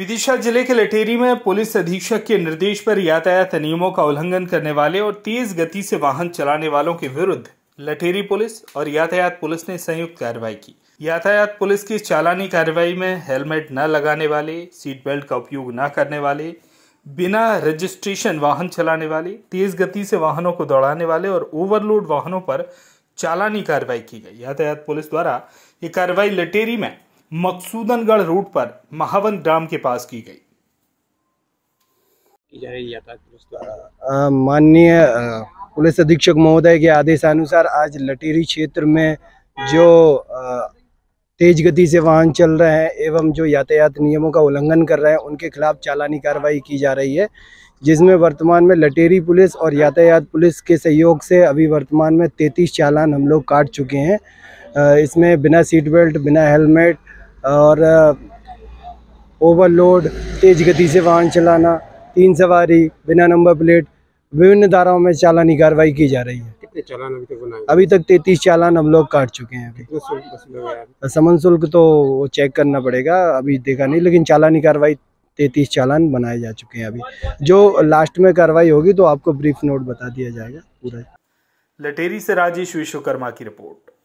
विदिशा जिले के लटेरी में पुलिस अधीक्षक के निर्देश पर यातायात नियमों का उल्लंघन करने वाले और तेज गति से वाहन चलाने वालों के विरुद्ध लटेरी पुलिस और यातायात पुलिस ने संयुक्त कार्रवाई की यातायात पुलिस की चालानी कार्रवाई में हेलमेट न लगाने वाले सीट बेल्ट का उपयोग न करने वाले बिना रजिस्ट्रेशन वाहन चलाने वाले तेज गति से वाहनों को दौड़ाने वाले और ओवरलोड वाहनों पर चालानी कार्रवाई की गई यातायात पुलिस द्वारा ये कार्रवाई लटेरी में मकसूदनगढ़ रूट पर महावन ग्राम के पास की गई माननीय पुलिस अधीक्षक महोदय के आदेश अनुसार आज लटेरी क्षेत्र में जो तेज गति से वाहन चल रहे हैं एवं जो यातायात नियमों का उल्लंघन कर रहे हैं उनके खिलाफ चालानी कार्रवाई की जा रही है जिसमें वर्तमान में लटेरी पुलिस और यातायात पुलिस के सहयोग से अभी वर्तमान में 33 चालान हम लोग काट चुके हैं इसमें बिना सीट बेल्ट बिना हेलमेट और ओवरलोड तेज़ गति से वाहन चलाना तीन सवारी बिना नंबर प्लेट विभिन्न धाराओं में चालानी कार्रवाई की जा रही है कितने चालान अभी तक बनाए अभी तक तैतीस चालान हम लोग काट चुके हैं अभी समन शुल्क तो वो चेक करना पड़ेगा अभी देखा नहीं लेकिन चालानी कार्रवाई तैतीस चालान बनाए जा चुके हैं अभी जो लास्ट में कार्रवाई होगी तो आपको ब्रीफ नोट बता दिया जाएगा पूरा लटेरी से राजेश विश्वकर्मा की रिपोर्ट